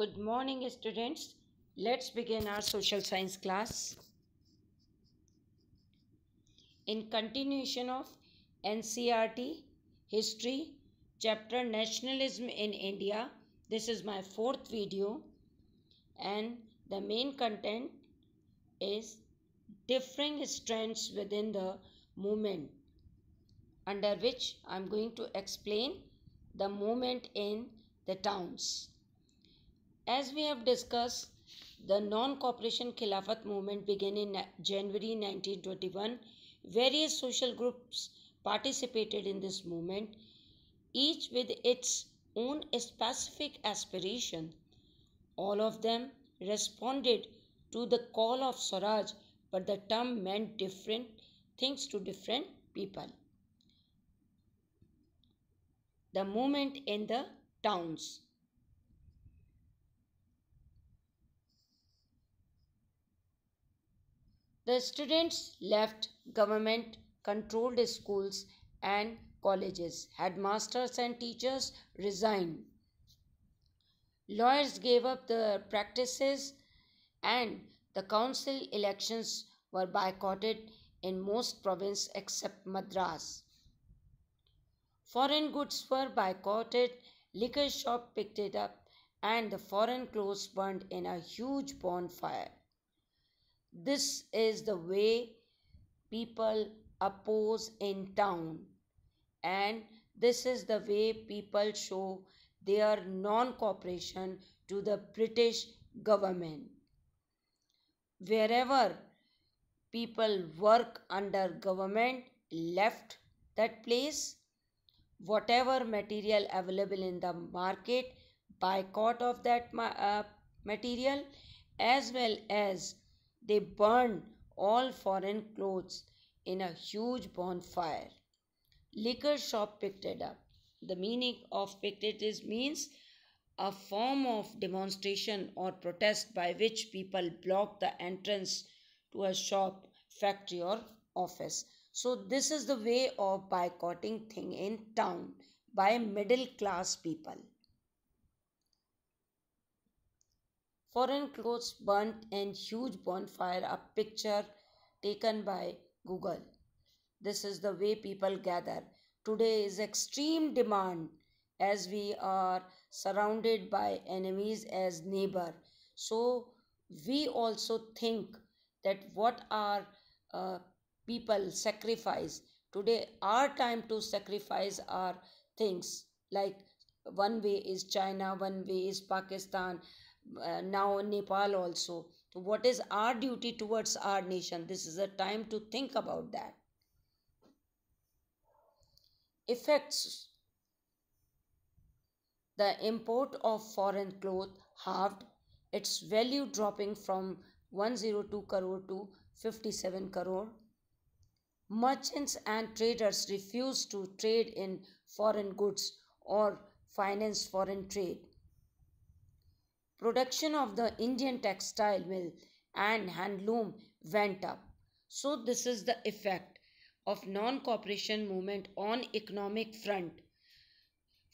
Good morning students. Let's begin our social science class. In continuation of NCRT History chapter Nationalism in India. This is my fourth video and the main content is differing strands within the movement under which I am going to explain the movement in the towns. As we have discussed, the non-cooperation Khilafat movement began in January 1921. Various social groups participated in this movement, each with its own specific aspiration. All of them responded to the call of Swaraj, but the term meant different things to different people. The movement in the towns. The students left government controlled schools and colleges. Headmasters and teachers resigned. Lawyers gave up their practices and the council elections were boycotted in most provinces except Madras. Foreign goods were boycotted, liquor shop picked it up, and the foreign clothes burned in a huge bonfire. This is the way people oppose in town, and this is the way people show their non cooperation to the British government. Wherever people work under government left that place, whatever material available in the market, boycott of that uh, material as well as they burned all foreign clothes in a huge bonfire. Liquor shop picked it up. The meaning of picked it is means a form of demonstration or protest by which people block the entrance to a shop, factory or office. So this is the way of boycotting thing in town by middle class people. Foreign clothes burnt and huge bonfire, a picture taken by Google. This is the way people gather. Today is extreme demand as we are surrounded by enemies as neighbor. So we also think that what are uh, people sacrifice today our time to sacrifice our things like one way is china one way is pakistan uh, now Nepal also. what is our duty towards our nation? This is a time to think about that. Effects. The import of foreign cloth halved, its value dropping from 102 crore to 57 crore. Merchants and traders refuse to trade in foreign goods or finance foreign trade production of the Indian textile mill and handloom went up. So this is the effect of non-cooperation movement on economic front.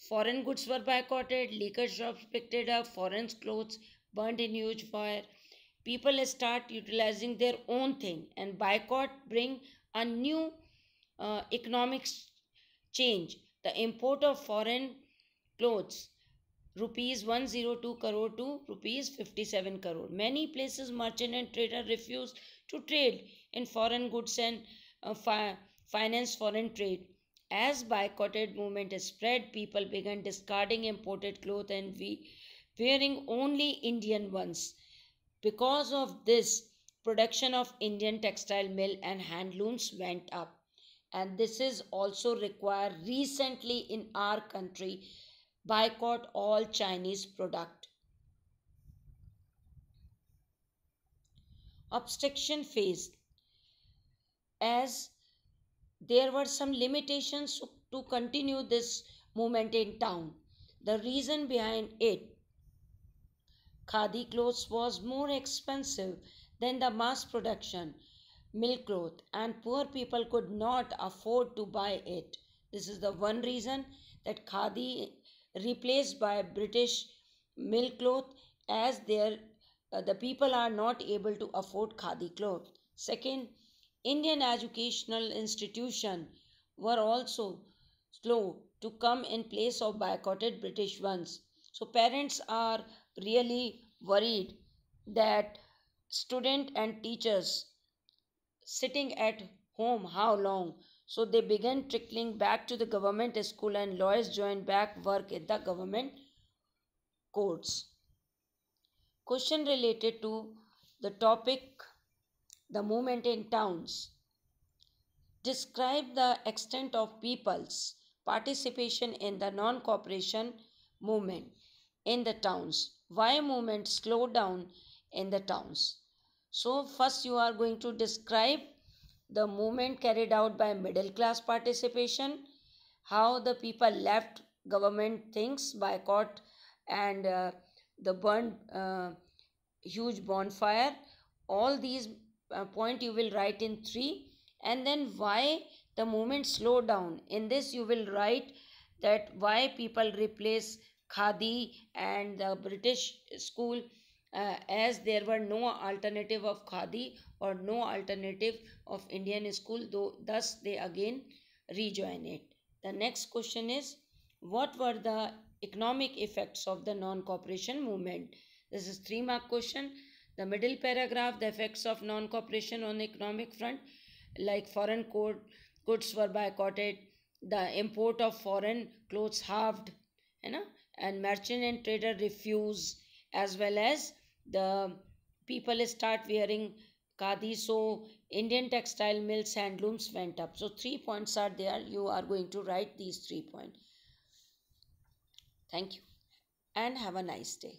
Foreign goods were boycotted, liquor shops picked up, foreign clothes burned in huge fire. People start utilizing their own thing and boycott bring a new uh, economic change. The import of foreign clothes rupees 102 crore to rupees 57 crore. Many places merchant and trader refuse to trade in foreign goods and uh, fi finance foreign trade. As boycotted movement spread, people began discarding imported clothes and we wearing only Indian ones. Because of this, production of Indian textile mill and hand looms went up. And this is also required recently in our country boycott all Chinese product. Obstruction phase. As there were some limitations to continue this movement in town. The reason behind it khadi clothes was more expensive than the mass production milk cloth and poor people could not afford to buy it. This is the one reason that khadi replaced by British cloth as their uh, the people are not able to afford khadi cloth. Second, Indian educational institutions were also slow to come in place of boycotted British ones. So parents are really worried that student and teachers sitting at home how long so they began trickling back to the government school and lawyers joined back work at the government courts. Question related to the topic the movement in towns. Describe the extent of people's participation in the non-cooperation movement in the towns. Why movement slowed down in the towns. So first you are going to describe the movement carried out by middle class participation, how the people left government things, boycott and uh, the burn uh, huge bonfire. All these uh, point you will write in three and then why the movement slowed down. In this you will write that why people replace khadi and the British school uh, as there were no alternative of Khadi or no alternative of Indian school, though thus they again rejoin it. The next question is, what were the economic effects of the non-cooperation movement? This is three mark question. The middle paragraph, the effects of non-cooperation on economic front, like foreign goods were boycotted, the import of foreign clothes halved, you know, and merchant and trader refused as well as the people start wearing kadi, so indian textile mills and looms went up so three points are there you are going to write these three points thank you and have a nice day